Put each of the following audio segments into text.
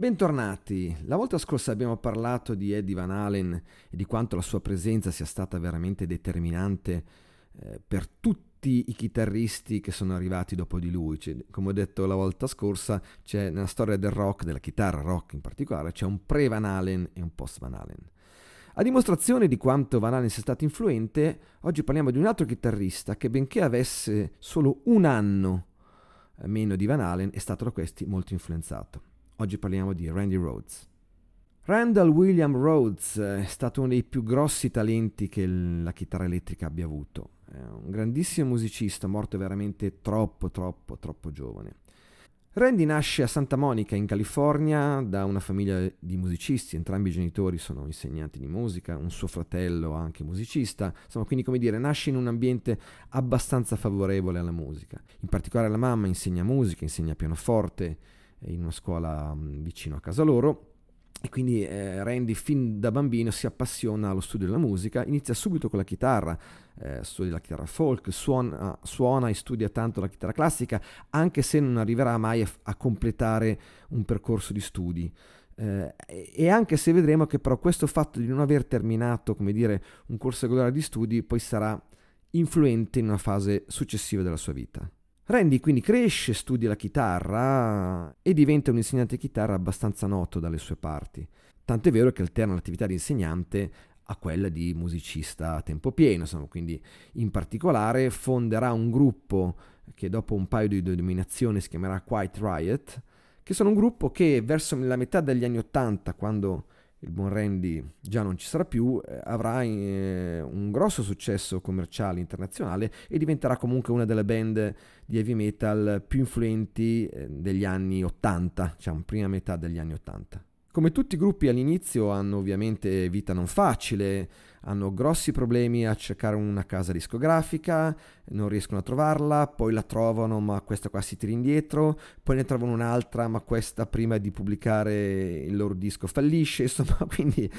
Bentornati! La volta scorsa abbiamo parlato di Eddie Van Halen e di quanto la sua presenza sia stata veramente determinante eh, per tutti i chitarristi che sono arrivati dopo di lui. Cioè, come ho detto la volta scorsa, nella storia del rock, della chitarra rock in particolare, c'è un pre-Van Halen e un post-Van Halen. A dimostrazione di quanto Van Halen sia stato influente, oggi parliamo di un altro chitarrista che benché avesse solo un anno eh, meno di Van Halen, è stato da questi molto influenzato. Oggi parliamo di Randy Rhodes. Randall William Rhodes è stato uno dei più grossi talenti che la chitarra elettrica abbia avuto. È un grandissimo musicista, morto veramente troppo, troppo, troppo giovane. Randy nasce a Santa Monica, in California, da una famiglia di musicisti, entrambi i genitori sono insegnanti di musica, un suo fratello anche musicista, insomma quindi come dire nasce in un ambiente abbastanza favorevole alla musica. In particolare la mamma insegna musica, insegna pianoforte, in una scuola mm, vicino a casa loro. E quindi eh, Randy fin da bambino si appassiona allo studio della musica, inizia subito con la chitarra, eh, studia la chitarra folk, suona, ah, suona, e studia tanto la chitarra classica, anche se non arriverà mai a, a completare un percorso di studi. Eh, e anche se vedremo che però questo fatto di non aver terminato, come dire, un corso regolare di studi poi sarà influente in una fase successiva della sua vita. Randy quindi cresce, studia la chitarra e diventa un insegnante di chitarra abbastanza noto dalle sue parti. Tanto è vero che alterna l'attività di insegnante a quella di musicista a tempo pieno, insomma, quindi in particolare fonderà un gruppo che dopo un paio di denominazioni si chiamerà Quiet Riot, che sono un gruppo che verso la metà degli anni Ottanta, quando il buon Randy già non ci sarà più, eh, avrà eh, un grosso successo commerciale internazionale e diventerà comunque una delle band di heavy metal più influenti eh, degli anni 80, diciamo prima metà degli anni 80. Come tutti i gruppi all'inizio hanno ovviamente vita non facile, hanno grossi problemi a cercare una casa discografica, non riescono a trovarla, poi la trovano ma questa qua si tira indietro, poi ne trovano un'altra ma questa prima di pubblicare il loro disco fallisce, insomma quindi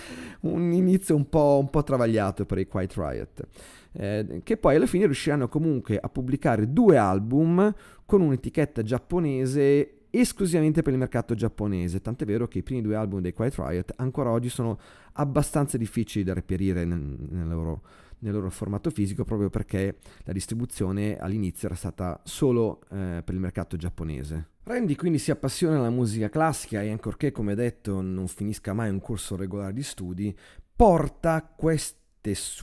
un inizio un po', un po travagliato per i Quiet Riot, eh, che poi alla fine riusciranno comunque a pubblicare due album con un'etichetta giapponese esclusivamente per il mercato giapponese, tant'è vero che i primi due album dei Quiet Riot ancora oggi sono abbastanza difficili da reperire nel, nel, loro, nel loro, formato fisico proprio perché la distribuzione all'inizio era stata solo eh, per il mercato giapponese. Randy quindi si appassiona alla musica classica e ancorché come detto non finisca mai un corso regolare di studi, porta questi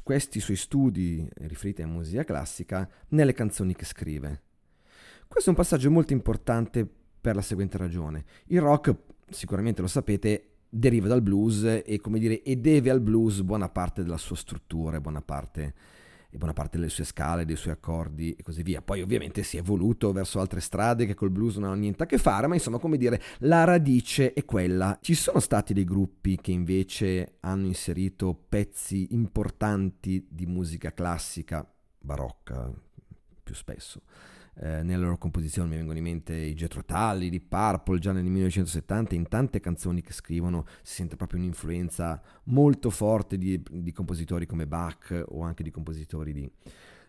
questi suoi studi riferiti a musica classica nelle canzoni che scrive. Questo è un passaggio molto importante per la seguente ragione. Il rock, sicuramente lo sapete, deriva dal blues e, come dire, e deve al blues buona parte della sua struttura, buona parte e buona parte delle sue scale, dei suoi accordi e così via. Poi ovviamente si è evoluto verso altre strade che col blues non hanno niente a che fare, ma insomma come dire la radice è quella. Ci sono stati dei gruppi che invece hanno inserito pezzi importanti di musica classica, barocca più spesso eh, nella loro composizione mi vengono in mente i Getro Talli, di Purple, già nel 1970, in tante canzoni che scrivono si sente proprio un'influenza molto forte di, di compositori come Bach o anche di compositori di,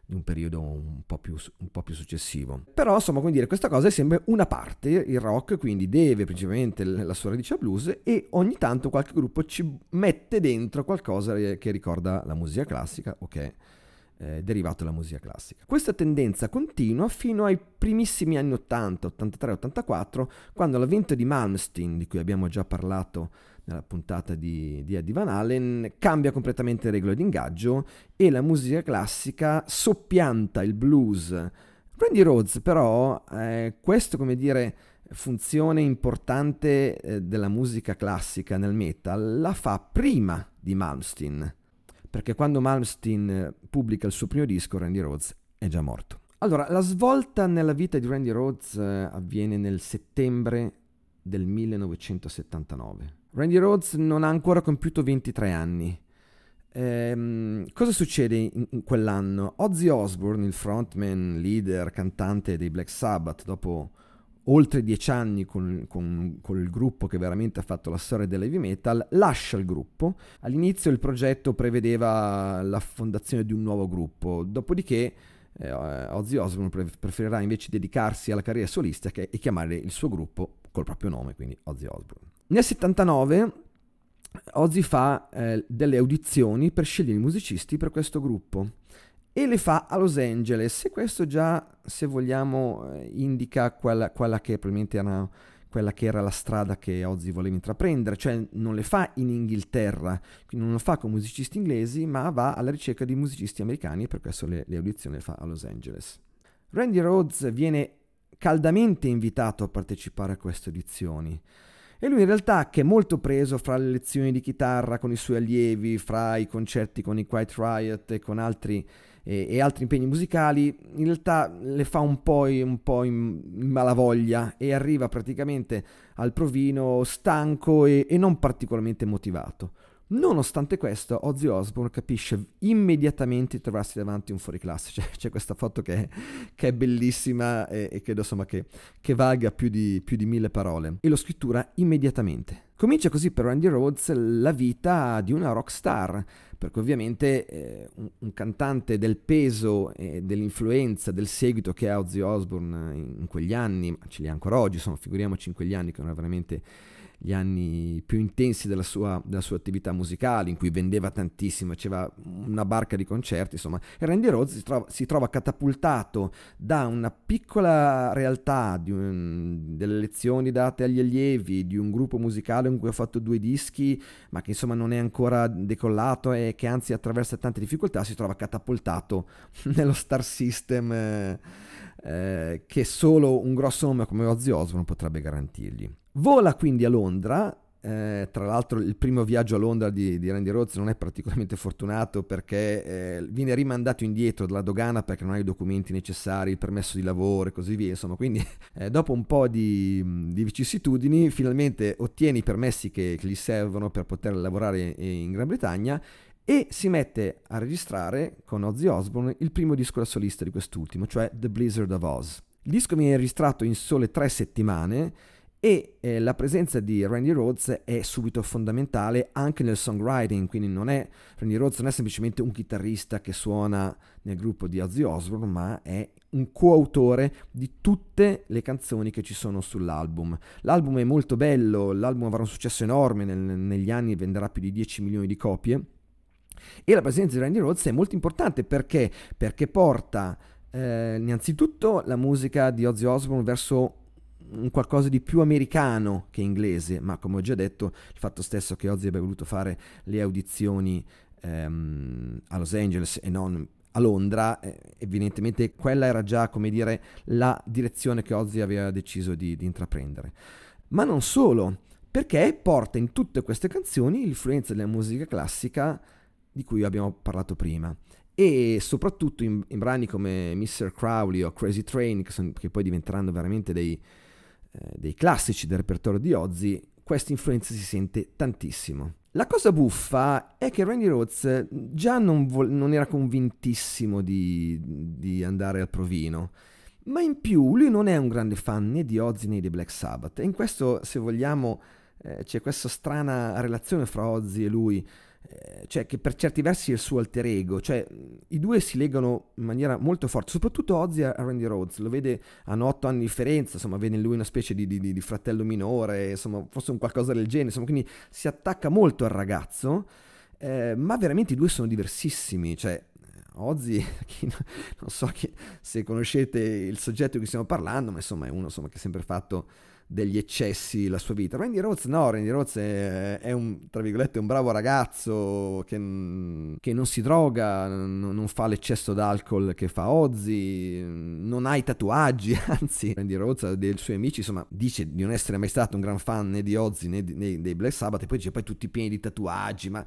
di un periodo un po, più, un po' più, successivo. Però, insomma, come dire, questa cosa è sempre una parte, il rock quindi deve principalmente la sua radice al blues e ogni tanto qualche gruppo ci mette dentro qualcosa che ricorda la musica classica, ok? eh, derivato dalla musica classica. Questa tendenza continua fino ai primissimi anni 80, 83, 84, quando l'avvento di Malmsteen, di cui abbiamo già parlato nella puntata di, di Eddie Van Allen, cambia completamente le regole di ingaggio e la musica classica soppianta il blues. Randy Rhodes però, eh, questo come dire funzione importante eh, della musica classica nel metal, la fa prima di Malmsteen perché quando Malmsteen eh, pubblica il suo primo disco Randy Rhodes è già morto. Allora, la svolta nella vita di Randy Rhodes eh, avviene nel settembre del 1979. Randy Rhodes non ha ancora compiuto 23 anni. Ehm, cosa succede in, quell'anno? Ozzy Osbourne, il frontman, leader, cantante dei Black Sabbath, dopo oltre dieci anni con, con, con, il gruppo che veramente ha fatto la storia dell'heavy metal, lascia il gruppo. All'inizio il progetto prevedeva la fondazione di un nuovo gruppo, dopodiché eh, Ozzy Osbourne pre- preferirà invece dedicarsi alla carriera solista e chiamare il suo gruppo col proprio nome, quindi Ozzy Osbourne. Nel 79 Ozzy fa eh, delle audizioni per scegliere i musicisti per questo gruppo e le fa a Los Angeles e questo già, se vogliamo, eh, indica quella, quella, che era, quella, che era la strada che Ozzy voleva intraprendere, cioè non le fa in Inghilterra, quindi non lo fa con musicisti inglesi, ma va alla ricerca di musicisti americani e per questo le, le audizioni le fa a Los Angeles. Randy Rhodes viene caldamente invitato a partecipare a queste audizioni. E lui in realtà che è molto preso fra le lezioni di chitarra con i suoi allievi, fra i concerti con i Quiet Riot e con altri, e, e altri impegni musicali, in realtà le fa un po', un po in, in, malavoglia e arriva praticamente al provino stanco e, e non particolarmente motivato. Nonostante questo, Ozzy Osbourne capisce immediatamente di trovarsi davanti a un fuoriclasse. Cioè, c'è questa foto che, che è bellissima e, e credo insomma che, che valga più di, più di mille parole. E lo scrittura immediatamente. Comincia così per Randy Rhodes la vita di una rock star, perché ovviamente eh, un, un, cantante del peso e dell'influenza, del seguito che ha Ozzy Osbourne in, in quegli anni, ma ce li ha ancora oggi, insomma, figuriamoci in quegli anni che non è veramente gli anni più intensi della sua, della sua attività musicale, in cui vendeva tantissimo, faceva una barca di concerti, insomma, e Randy Rhodes si trova, si trova catapultato da una piccola realtà un, delle lezioni date agli allievi, di un gruppo musicale in cui ha fatto due dischi, ma che insomma non è ancora decollato e che anzi attraversa tante difficoltà, si trova catapultato nello star system eh, eh, che solo un grosso nome come Ozzy Osbourne potrebbe garantirgli. Vola quindi a Londra, eh, tra l'altro il primo viaggio a Londra di, di Randy Rhodes non è particolarmente fortunato perché eh, viene rimandato indietro dalla dogana perché non ha i documenti necessari, il permesso di lavoro e così via, insomma, quindi eh, dopo un po' di, di, vicissitudini finalmente ottiene i permessi che, che gli servono per poter lavorare in, in Gran Bretagna e si mette a registrare con Ozzy Osbourne il primo disco da solista di quest'ultimo, cioè The Blizzard of Oz. Il disco viene registrato in sole tre settimane e eh, la presenza di Randy Rhodes è subito fondamentale anche nel songwriting, quindi non è, Randy Rhodes non è semplicemente un chitarrista che suona nel gruppo di Ozzy Osbourne, ma è un coautore di tutte le canzoni che ci sono sull'album. L'album è molto bello, l'album avrà un successo enorme, nel, negli anni venderà più di 10 milioni di copie e la presenza di Randy Rhodes è molto importante perché, perché porta eh, innanzitutto la musica di Ozzy Osbourne verso un qualcosa di più americano che inglese, ma come ho già detto, il fatto stesso che Ozzy abbia voluto fare le audizioni ehm, a Los Angeles e non a Londra, eh, evidentemente quella era già, come dire, la direzione che Ozzy aveva deciso di, di intraprendere. Ma non solo, perché porta in tutte queste canzoni l'influenza della musica classica di cui abbiamo parlato prima e soprattutto in, in brani come Mr. Crowley o Crazy Train che, son, che poi diventeranno veramente dei, eh, dei classici del repertorio di Ozzy, questa influenza si sente tantissimo. La cosa buffa è che Randy Rhodes eh, già non, vol- non era convintissimo di, di andare al provino, ma in più lui non è un grande fan né di Ozzy né di Black Sabbath e in questo, se vogliamo, eh, c'è questa strana relazione fra Ozzy e lui eh, cioè che per certi versi è il suo alter ego, cioè i due si legano in maniera molto forte, soprattutto Ozzy a Randy Rhodes, lo vede, hanno otto anni di differenza, insomma vede in lui una specie di, di, di fratello minore, insomma forse un qualcosa del genere, insomma quindi si attacca molto al ragazzo, eh, ma veramente i due sono diversissimi, cioè Ozzy, non so chi, se conoscete il soggetto di cui stiamo parlando, ma insomma è uno insomma, che ha sempre fatto degli eccessi la sua vita. Randy Rhodes no, Randy Rhodes è, è un, tra virgolette, un bravo ragazzo che, che non si droga, n- non fa l'eccesso d'alcol che fa Ozzy, non ha i tatuaggi, anzi Randy Rhodes e dei suoi amici, insomma, dice di non essere mai stato un gran fan né di Ozzy né, di, né dei Black Sabbath e poi dice poi tutti pieni di tatuaggi, ma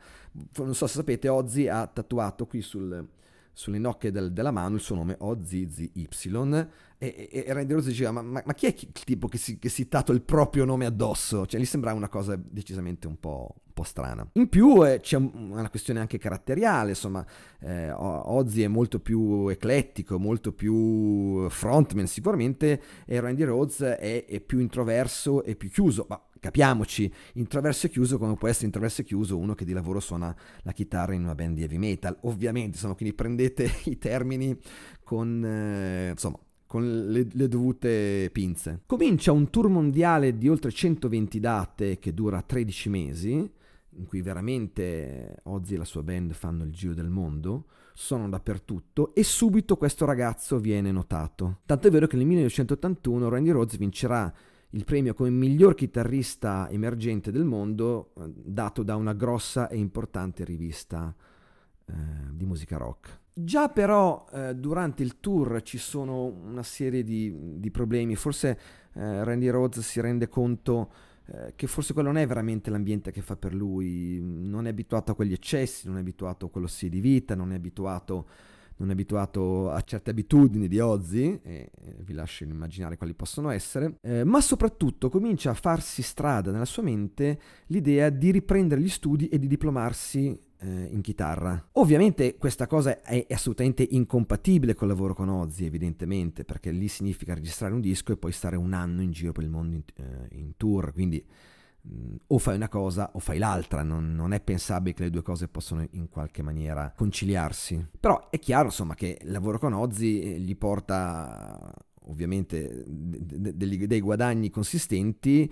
non so se sapete, Ozzy ha tatuato qui sul sulle nocche del, della mano il suo nome OZZY e, e, e Randy Rose diceva ma, ma, ma, chi è il tipo che si, che si tatua il proprio nome addosso? Cioè gli sembrava una cosa decisamente un po', un po strana. In più eh, c'è una questione anche caratteriale, insomma eh, Ozzy è molto più eclettico, molto più frontman sicuramente e Randy Rhodes è, è più introverso e più chiuso, ma capiamoci, introverso e chiuso come può essere introverso e chiuso uno che di lavoro suona la chitarra in una band di heavy metal. Ovviamente, insomma, quindi prendete i termini con, eh, insomma, con le, le, dovute pinze. Comincia un tour mondiale di oltre 120 date che dura 13 mesi, in cui veramente Ozzy e la sua band fanno il giro del mondo, sono dappertutto e subito questo ragazzo viene notato. Tanto è vero che nel 1981 Randy Rhodes vincerà il premio come miglior chitarrista emergente del mondo eh, dato da una grossa e importante rivista eh, di musica rock. Già però eh, durante il tour ci sono una serie di, di problemi, forse eh, Randy Rhodes si rende conto eh, che forse quello non è veramente l'ambiente che fa per lui, non è abituato a quegli eccessi, non è abituato a quello stile di vita, non è abituato non è abituato a certe abitudini di Ozzy, e vi lascio immaginare quali possono essere, eh, ma soprattutto comincia a farsi strada nella sua mente l'idea di riprendere gli studi e di diplomarsi eh, in chitarra. Ovviamente questa cosa è, assolutamente incompatibile col lavoro con Ozzy, evidentemente, perché lì significa registrare un disco e poi stare un anno in giro per il mondo in, eh, in tour, quindi Mm, o fai una cosa o fai l'altra, non, non, è pensabile che le due cose possano in qualche maniera conciliarsi. Però è chiaro insomma che il lavoro con Ozzy eh, gli porta ovviamente dei guadagni consistenti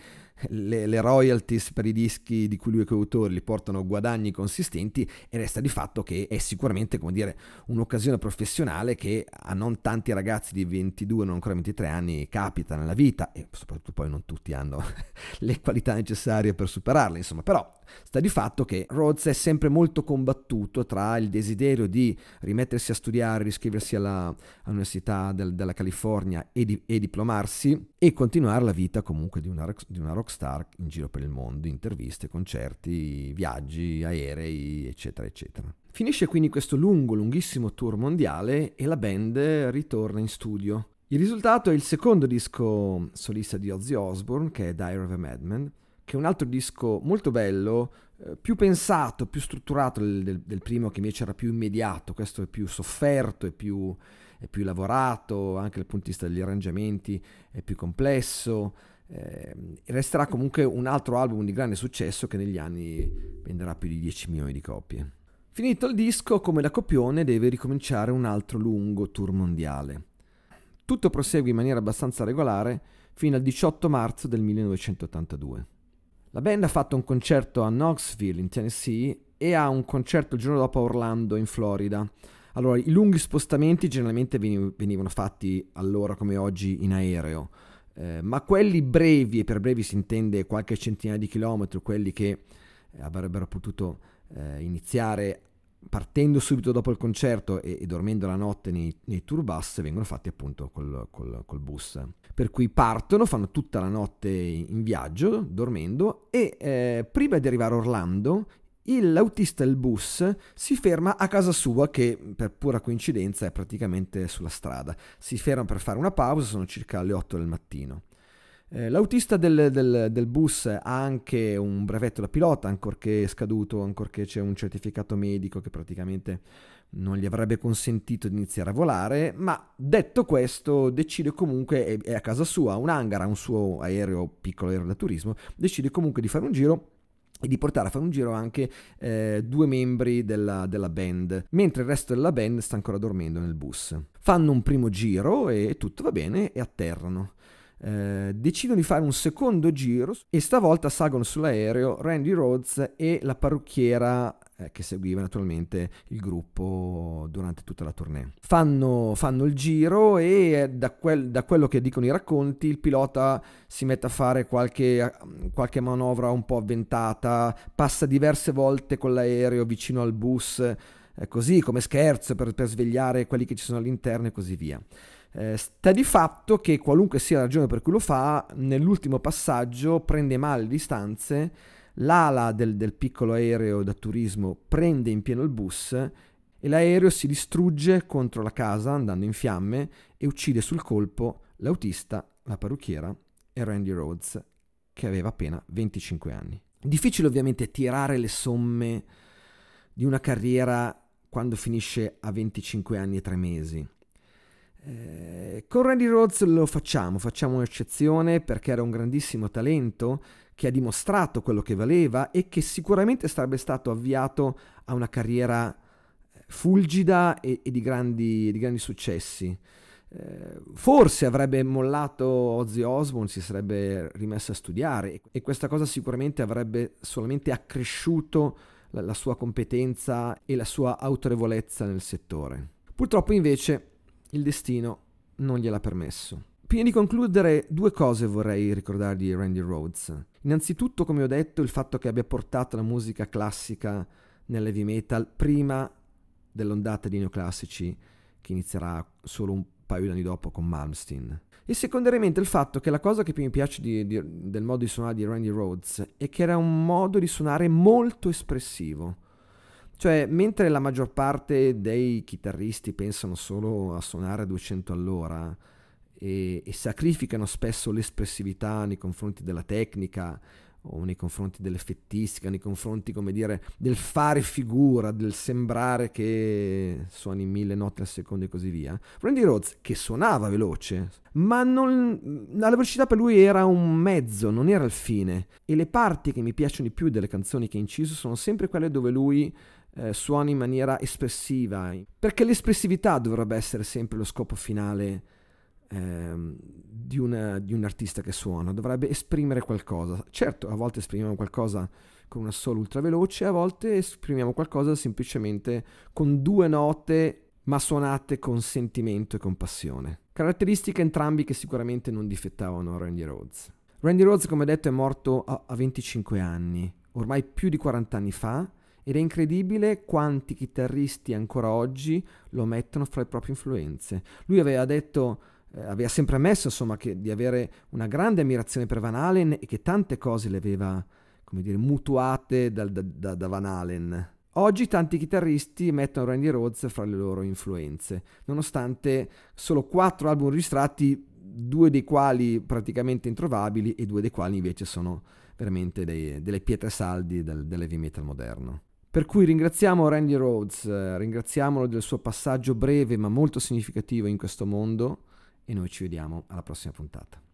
le, le, royalties per i dischi di cui lui è coautore li portano guadagni consistenti e resta di fatto che è sicuramente come dire, un'occasione professionale che a non tanti ragazzi di 22, non ancora 23 anni capita nella vita e soprattutto poi non tutti hanno le qualità necessarie per superarle, insomma, però sta di fatto che Rhodes è sempre molto combattuto tra il desiderio di rimettersi a studiare, riscriversi alla, all'Università del, della California e, di, e, diplomarsi e continuare la vita comunque di una, di una rock rockstar in giro per il mondo, interviste, concerti, viaggi, aerei, eccetera, eccetera. Finisce quindi questo lungo, lunghissimo tour mondiale e la band ritorna in studio. Il risultato è il secondo disco solista di Ozzy Osbourne, che è Dire of a Madman, che è un altro disco molto bello, eh, più pensato, più strutturato del, del, del, primo che invece era più immediato, questo è più sofferto, è più, è più lavorato, anche dal punto di vista degli arrangiamenti è più complesso, eh, resterà comunque un altro album di grande successo che negli anni venderà più di 10 milioni di copie. Finito il disco, come da copione, deve ricominciare un altro lungo tour mondiale. Tutto prosegue in maniera abbastanza regolare fino al 18 marzo del 1982. La band ha fatto un concerto a Knoxville in Tennessee e ha un concerto il giorno dopo a Orlando in Florida. Allora, i lunghi spostamenti generalmente venivano fatti allora come oggi in aereo eh, ma quelli brevi, e per brevi si intende qualche centinaia di chilometri, quelli che eh, avrebbero potuto eh, iniziare partendo subito dopo il concerto e, e dormendo la notte nei, nei, tour bus, vengono fatti appunto col, col, col, bus. Per cui partono, fanno tutta la notte in viaggio, dormendo, e eh, prima di arrivare a Orlando, l'autista del bus si ferma a casa sua che per pura coincidenza è praticamente sulla strada. Si ferma per fare una pausa, sono circa le 8 del mattino. Eh, l'autista del, del, del, bus ha anche un brevetto da pilota, ancorché scaduto, ancorché c'è un certificato medico che praticamente non gli avrebbe consentito di iniziare a volare, ma detto questo decide comunque, è, è a casa sua, un hangar, ha un suo aereo, piccolo aereo da turismo, decide comunque di fare un giro e di portare a fare un giro anche eh, due membri della, della, band, mentre il resto della band sta ancora dormendo nel bus. Fanno un primo giro e tutto va bene e atterrano. Eh, decidono di fare un secondo giro e stavolta salgono sull'aereo Randy Rhodes e la parrucchiera eh, che seguiva naturalmente il gruppo durante tutta la tournée. Fanno, fanno il giro e eh, da, quel, da, quello che dicono i racconti il pilota si mette a fare qualche, eh, qualche manovra un po' avventata, passa diverse volte con l'aereo vicino al bus, eh, così come scherzo per, per svegliare quelli che ci sono all'interno e così via. Eh, sta di fatto che qualunque sia la ragione per cui lo fa, nell'ultimo passaggio prende male le distanze l'ala del, del piccolo aereo da turismo prende in pieno il bus e l'aereo si distrugge contro la casa andando in fiamme e uccide sul colpo l'autista, la parrucchiera e Randy Rhodes che aveva appena 25 anni. Difficile ovviamente tirare le somme di una carriera quando finisce a 25 anni e 3 mesi. Eh, con Randy Rhodes lo facciamo, facciamo un'eccezione perché era un grandissimo talento che ha dimostrato quello che valeva e che sicuramente sarebbe stato avviato a una carriera eh, fulgida e, e di, grandi, di, grandi, successi. Eh, forse avrebbe mollato Ozzy Osbourne, si sarebbe rimesso a studiare e questa cosa sicuramente avrebbe solamente accresciuto la, la sua competenza e la sua autorevolezza nel settore. Purtroppo invece il destino non gliel'ha permesso. Prima di concludere, due cose vorrei ricordare di Randy Rhodes. Innanzitutto, come ho detto, il fatto che abbia portato la musica classica nell'heavy metal prima dell'ondata di neoclassici che inizierà solo un paio di anni dopo con Malmsteen. E secondariamente il fatto che la cosa che più mi piace di, di, del modo di suonare di Randy Rhodes è che era un modo di suonare molto espressivo. Cioè, mentre la maggior parte dei chitarristi pensano solo a suonare a 200 all'ora, e, e sacrificano spesso l'espressività nei confronti della tecnica o nei confronti dell'effettistica, nei confronti, come dire, del fare figura, del sembrare che suoni mille note al secondo e così via. Randy Rhodes, che suonava veloce, ma non, la velocità per lui era un mezzo, non era il fine. E le parti che mi piacciono di più delle canzoni che ha inciso sono sempre quelle dove lui eh, suona in maniera espressiva, perché l'espressività dovrebbe essere sempre lo scopo finale ehm, di, una, di, un artista che suona, dovrebbe esprimere qualcosa. Certo, a volte esprimiamo qualcosa con una sola ultraveloce, a volte esprimiamo qualcosa semplicemente con due note ma suonate con sentimento e con passione. Caratteristiche entrambi che sicuramente non difettavano Randy Rhodes. Randy Rhodes, come detto, è morto a, a 25 anni, ormai più di 40 anni fa, ed è incredibile quanti chitarristi ancora oggi lo mettono fra le proprie influenze. Lui aveva detto eh, aveva sempre ammesso insomma, che, di avere una grande ammirazione per Van Halen e che tante cose le aveva come dire, mutuate dal, da, da, da Van Halen. Oggi tanti chitarristi mettono Randy Rhodes fra le loro influenze, nonostante solo quattro album registrati, due dei quali praticamente introvabili e due dei quali invece sono veramente dei, delle pietre saldi del, dell'heavy metal moderno. Per cui ringraziamo Randy Rhodes, eh, ringraziamolo del suo passaggio breve ma molto significativo in questo mondo e noi ci vediamo alla prossima puntata.